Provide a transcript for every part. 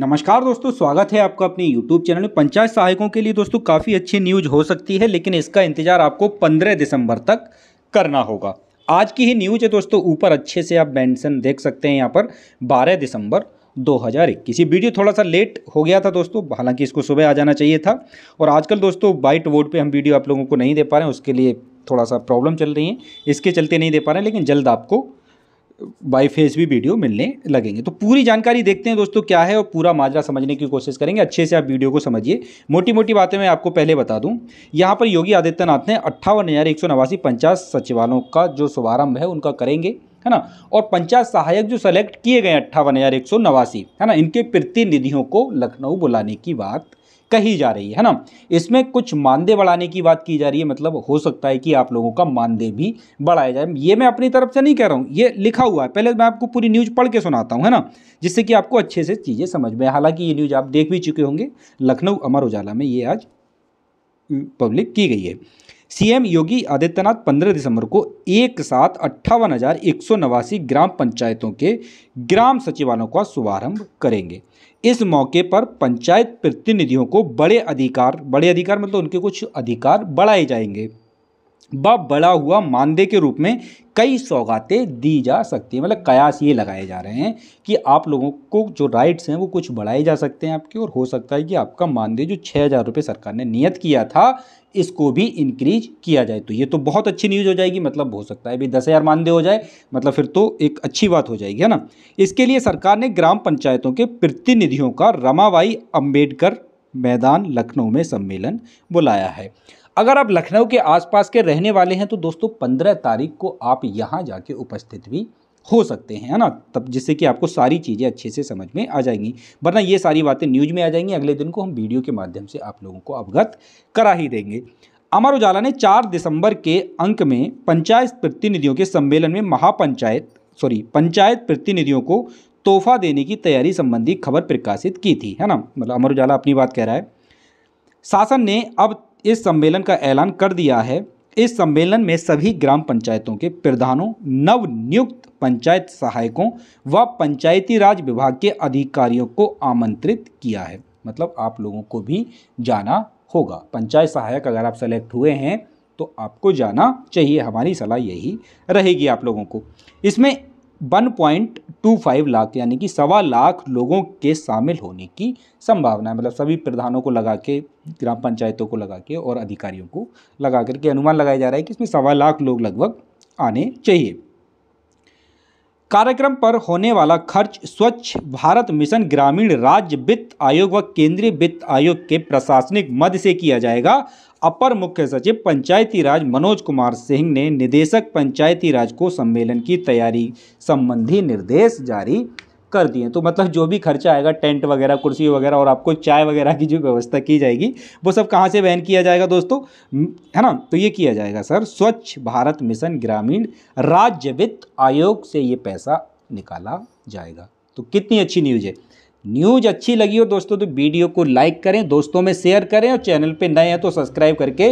नमस्कार दोस्तों स्वागत है आपका अपने YouTube चैनल में पंचायत सहायकों के लिए दोस्तों काफ़ी अच्छी न्यूज हो सकती है लेकिन इसका इंतजार आपको 15 दिसंबर तक करना होगा आज की ही न्यूज है दोस्तों ऊपर अच्छे से आप मेंशन देख सकते हैं यहाँ पर 12 दिसंबर 2021 ये वीडियो थोड़ा सा लेट हो गया था दोस्तों हालांकि इसको सुबह आ जाना चाहिए था और आजकल दोस्तों बाइट वोड पर हम वीडियो आप लोगों को नहीं दे पा रहे हैं उसके लिए थोड़ा सा प्रॉब्लम चल रही है इसके चलते नहीं दे पा रहे हैं लेकिन जल्द आपको बाई फेस भी वीडियो मिलने लगेंगे तो पूरी जानकारी देखते हैं दोस्तों क्या है और पूरा माजरा समझने की कोशिश करेंगे अच्छे से आप वीडियो को समझिए मोटी मोटी बातें मैं आपको पहले बता दूं यहाँ पर योगी आदित्यनाथ ने अट्ठावन हज़ार एक सौ नवासी पंचायत सचिवालयों का जो शुभारंभ है उनका करेंगे है ना और पंचायत सहायक जो सेलेक्ट किए गए अट्ठावन हज़ार एक सौ नवासी है ना इनके प्रतिनिधियों को लखनऊ बुलाने की बात कही जा रही है, ना इसमें कुछ मानदेय बढ़ाने की बात की जा रही है मतलब हो सकता है कि आप लोगों का मानदेय भी बढ़ाया जाए ये मैं अपनी तरफ से नहीं कह रहा हूँ ये लिखा हुआ है पहले मैं आपको पूरी न्यूज़ पढ़ के सुनाता हूँ है ना जिससे कि आपको अच्छे से चीज़ें समझ में हालांकि ये न्यूज़ आप देख भी चुके होंगे लखनऊ अमर उजाला में ये आज पब्लिक की गई है सीएम योगी आदित्यनाथ 15 दिसंबर को एक साथ अट्ठावन ग्राम पंचायतों के ग्राम सचिवालयों का शुभारंभ करेंगे इस मौके पर पंचायत प्रतिनिधियों को बड़े अधिकार बड़े अधिकार मतलब उनके कुछ अधिकार बढ़ाए जाएंगे व बड़ा हुआ मानदेय के रूप में कई सौगातें दी जा सकती हैं मतलब कयास ये लगाए जा रहे हैं कि आप लोगों को जो राइट्स हैं वो कुछ बढ़ाए जा सकते हैं आपके और हो सकता है कि आपका मानदेय जो छः हज़ार रुपये सरकार ने नियत किया था इसको भी इंक्रीज किया जाए तो ये तो बहुत अच्छी न्यूज़ हो जाएगी मतलब हो सकता है अभी दस हज़ार मानदेय हो जाए मतलब फिर तो एक अच्छी बात हो जाएगी है ना इसके लिए सरकार ने ग्राम पंचायतों के प्रतिनिधियों का रमाबाई अम्बेडकर मैदान लखनऊ में सम्मेलन बुलाया है अगर आप लखनऊ के आसपास के रहने वाले हैं तो दोस्तों पंद्रह तारीख को आप यहाँ जाके उपस्थित भी हो सकते हैं है ना तब जिससे कि आपको सारी चीज़ें अच्छे से समझ में आ जाएंगी वरना ये सारी बातें न्यूज़ में आ जाएंगी अगले दिन को हम वीडियो के माध्यम से आप लोगों को अवगत करा ही देंगे अमर उजाला ने 4 दिसंबर के अंक में पंचायत प्रतिनिधियों के सम्मेलन में महापंचायत सॉरी पंचायत प्रतिनिधियों को तोहफा देने की तैयारी संबंधी खबर प्रकाशित की थी है ना मतलब अमर उजाला अपनी बात कह रहा है शासन ने अब इस सम्मेलन का ऐलान कर दिया है इस सम्मेलन में सभी ग्राम पंचायतों के प्रधानों नव नियुक्त पंचायत सहायकों व पंचायती राज विभाग के अधिकारियों को आमंत्रित किया है मतलब आप लोगों को भी जाना होगा पंचायत सहायक अगर आप सेलेक्ट हुए हैं तो आपको जाना चाहिए हमारी सलाह यही रहेगी आप लोगों को इसमें one point two five lakh यानी कि सवा लाख लोगों के शामिल होने की संभावना है मतलब सभी प्रधानों को लगा के ग्राम पंचायतों को लगा के और अधिकारियों को लगा करके अनुमान लगाया जा रहा है कि इसमें सवा लाख लोग लगभग आने चाहिए कार्यक्रम पर होने वाला खर्च स्वच्छ भारत मिशन ग्रामीण राज्य वित्त आयोग व केंद्रीय वित्त आयोग के प्रशासनिक मद से किया जाएगा अपर मुख्य सचिव पंचायती राज मनोज कुमार सिंह ने निदेशक पंचायती राज को सम्मेलन की तैयारी संबंधी निर्देश जारी कर दिए तो मतलब जो भी खर्चा आएगा टेंट वगैरह कुर्सी वगैरह और आपको चाय वगैरह की जो व्यवस्था की जाएगी वो सब कहाँ से वहन किया जाएगा दोस्तों है ना तो ये किया जाएगा सर स्वच्छ भारत मिशन ग्रामीण राज्य वित्त आयोग से ये पैसा निकाला जाएगा तो कितनी अच्छी न्यूज़ है न्यूज अच्छी लगी हो दोस्तों तो वीडियो को लाइक करें दोस्तों में शेयर करें और चैनल पे नए हैं तो सब्सक्राइब करके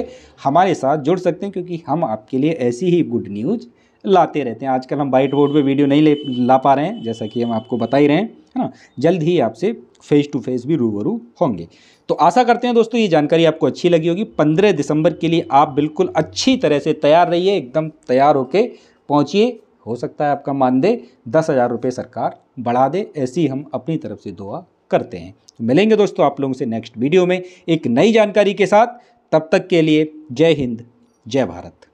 हमारे साथ जुड़ सकते हैं क्योंकि हम आपके लिए ऐसी ही गुड न्यूज़ लाते रहते हैं आजकल हम वाइट बोर्ड पर वीडियो नहीं ले ला पा रहे हैं जैसा कि हम आपको बता ही रहे हैं है ना जल्द ही आपसे फेस टू फेस भी रूबरू होंगे तो आशा करते हैं दोस्तों ये जानकारी आपको अच्छी लगी होगी पंद्रह दिसंबर के लिए आप बिल्कुल अच्छी तरह से तैयार रहिए एकदम तैयार होके पहुँचिए हो सकता है आपका मानदेय दस हज़ार रुपये सरकार बढ़ा दे ऐसी हम अपनी तरफ से दुआ करते हैं तो मिलेंगे दोस्तों आप लोगों से नेक्स्ट वीडियो में एक नई जानकारी के साथ तब तक के लिए जय हिंद जय भारत